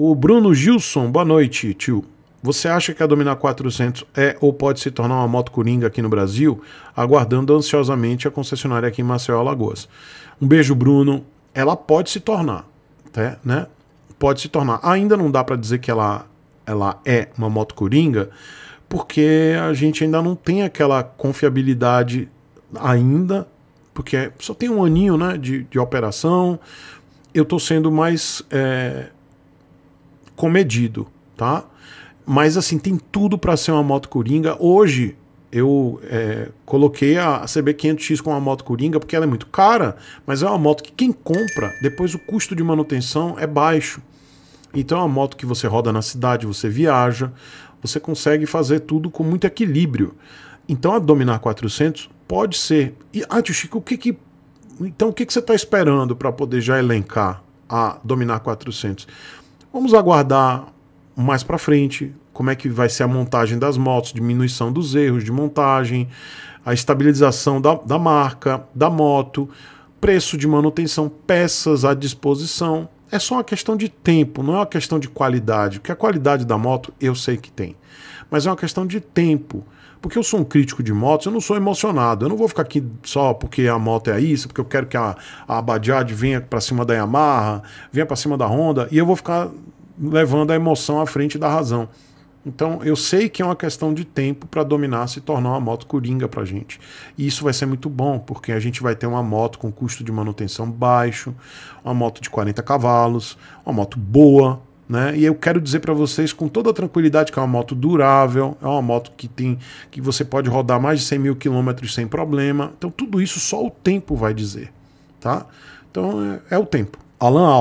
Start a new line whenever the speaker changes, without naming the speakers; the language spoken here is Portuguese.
O Bruno Gilson, boa noite, tio. Você acha que a Dominar 400 é ou pode se tornar uma moto coringa aqui no Brasil? Aguardando ansiosamente a concessionária aqui em Maceió, Alagoas. Um beijo, Bruno. Ela pode se tornar, até, tá, né? Pode se tornar. Ainda não dá para dizer que ela, ela é uma moto coringa, porque a gente ainda não tem aquela confiabilidade ainda, porque só tem um aninho né, de, de operação. Eu estou sendo mais... É comedido, tá? Mas assim, tem tudo para ser uma moto coringa. Hoje eu é, coloquei a CB500X com uma moto coringa porque ela é muito cara, mas é uma moto que quem compra, depois o custo de manutenção é baixo. Então é uma moto que você roda na cidade, você viaja, você consegue fazer tudo com muito equilíbrio. Então a Dominar 400 pode ser. E, ah, tio Chico, o que que. Então o que, que você está esperando para poder já elencar a Dominar 400? Vamos aguardar mais para frente como é que vai ser a montagem das motos, diminuição dos erros de montagem, a estabilização da, da marca, da moto, preço de manutenção, peças à disposição. É só uma questão de tempo, não é uma questão de qualidade. Porque a qualidade da moto eu sei que tem. Mas é uma questão de tempo. Porque eu sou um crítico de motos, eu não sou emocionado. Eu não vou ficar aqui só porque a moto é isso, porque eu quero que a, a Abadiad venha para cima da Yamaha, venha para cima da Honda, e eu vou ficar levando a emoção à frente da razão. Então eu sei que é uma questão de tempo para dominar se tornar uma moto coringa para gente. E isso vai ser muito bom, porque a gente vai ter uma moto com custo de manutenção baixo, uma moto de 40 cavalos, uma moto boa, né? E eu quero dizer para vocês com toda tranquilidade que é uma moto durável, é uma moto que tem que você pode rodar mais de 100 mil quilômetros sem problema. Então tudo isso só o tempo vai dizer, tá? Então é, é o tempo. Alan